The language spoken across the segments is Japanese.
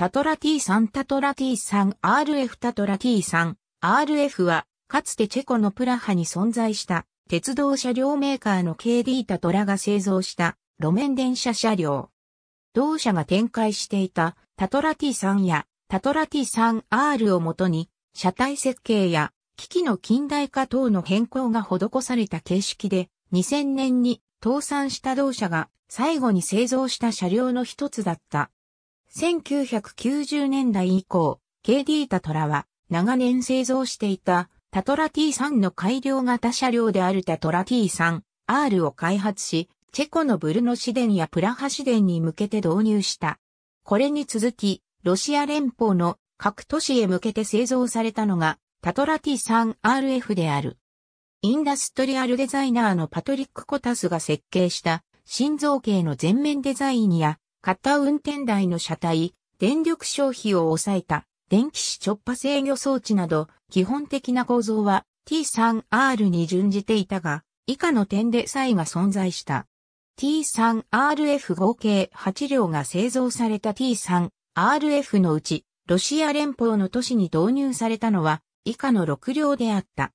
タトラ T3 タトラ T3 RF タトラ T3 RF は、かつてチェコのプラハに存在した鉄道車両メーカーの KD タトラが製造した路面電車車両。同社が展開していたタトラ T3 やタトラ T3R をもとに車体設計や機器の近代化等の変更が施された形式で2000年に倒産した同社が最後に製造した車両の一つだった1990年代以降、KD タトラは長年製造していたタトラ T3 の改良型車両であるタトラ T3R を開発し、チェコのブルノ市電やプラハ市電に向けて導入した。これに続き、ロシア連邦の各都市へ向けて製造されたのがタトラ T3RF である。インダストリアルデザイナーのパトリック・コタスが設計した心臓系の全面デザインやー運転台の車体、電力消費を抑えた電気子直波制御装置など基本的な構造は T3R に準じていたが、以下の点で差異が存在した。T3RF 合計8両が製造された T3RF のうち、ロシア連邦の都市に導入されたのは以下の6両であった。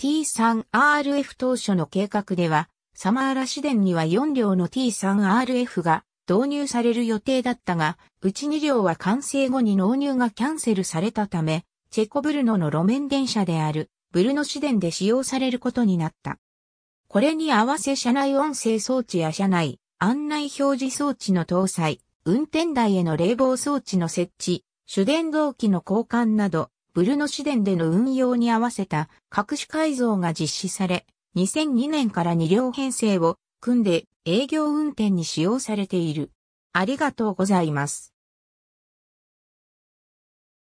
T3RF 当初の計画では、サマーラ市電には4両の T3RF が導入される予定だったが、うち2両は完成後に納入がキャンセルされたため、チェコブルノの路面電車である、ブルノ市電で使用されることになった。これに合わせ車内音声装置や車内案内表示装置の搭載、運転台への冷房装置の設置、主電動機の交換など、ブルノ市電での運用に合わせた各種改造が実施され、2002年から2両編成を組んで営業運転に使用されている。ありがとうございます。